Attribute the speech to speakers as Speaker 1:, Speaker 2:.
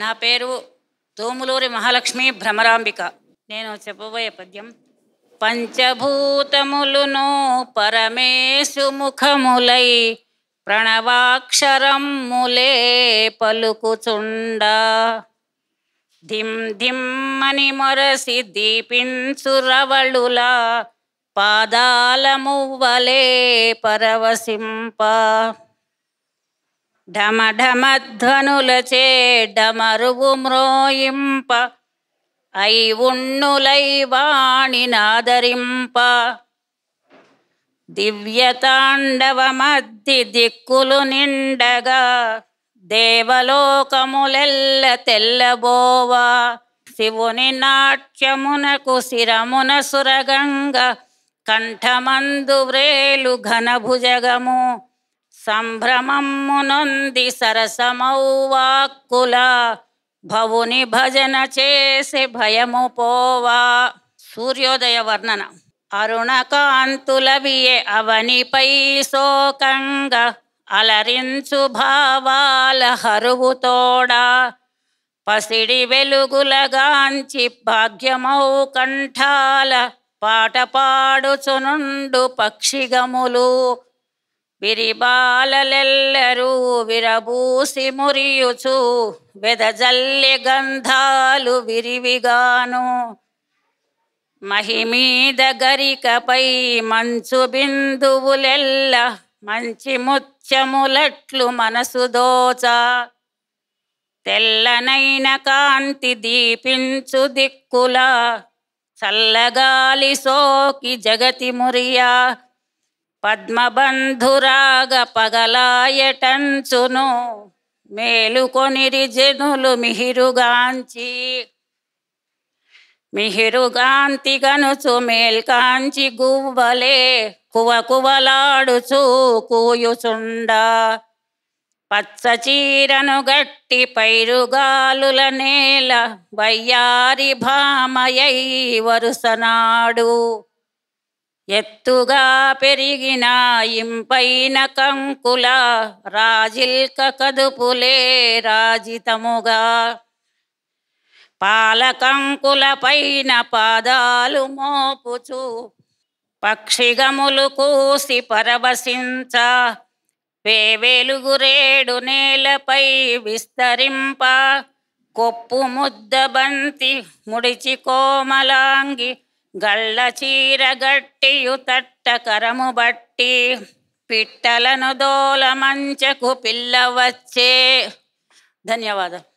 Speaker 1: నా పేరు తోములూరి మహాలక్ష్మి భ్రమరాంబిక నేను చెప్పబోయే పద్యం పంచభూతములును పరమేశు ముఖములై ప్రణవాక్షరములే పలుకుచుండ ధిం ధిమ్మని మొరసి పాదాలము వలే పరవశింప చే డమరువు మ్రోయింప ఐ ఉన్నులై దివ్యతాండవ మధ్య దిక్కులు నిండగా దేవలోకములెల్ల తెల్లబోవా శివుని నాట్యమునకు శిరమున సురగంగ కంఠమందు వ్రేలు ఘనభుజగము సంభ్రమమ్మునొంది సరసమౌవాక్కుల భవుని భజన చేసి భయము పోవా సూర్యోదయ వర్ణన అరుణకాంతులవియే అవనిపై శోకంగా అలరించు భావాల హరువుతోడా పసిడి వెలుగులగాంచి భాగ్యమౌ కంఠాల పాట పాడుచునుండు పక్షిగములు విరిబాలలెల్లరూ విరబూసి మురియుచు వెదజల్లి గంధాలు విరివిగాను మహిమీద గరికపై మంచు బిందువులెల్ల మంచి ముత్యములట్లు మనసు దోచ తెల్లనైన కాంతి దీపించు దిక్కుల చల్లగాలి సోకి జగతి మురియా పద్మబంధురాగ పగలాయటంచును మేలుకొనిరి జనులు మిహిరుగాంచి మిహిరుగాంతి గనుచు మేల్కాంచి గువ్వలే కువ కువలాడుచు కూయుచుండ పచ్చచీరను గట్టి పైరుగాలుల నేల వయ్యారి భామయై వరుసనాడు ఎత్తుగా పెరిగిన ఇంపైన కంకుల రాజిల్క కదుపులే రాజితముగా పాలకంకుల పైన పాదాలు మోపుచు పక్షిగములు కూసి పరవశించ పేవేలుగురేడు నేలపై విస్తరింప కొప్పు ముద్ద బంతి ముడిచి కోమలాంగి గళ్ళ చీర గట్టియు తట్ట కరము బట్టి పిట్టలను దోల మంచకు పిల్ల వచ్చే ధన్యవాదాలు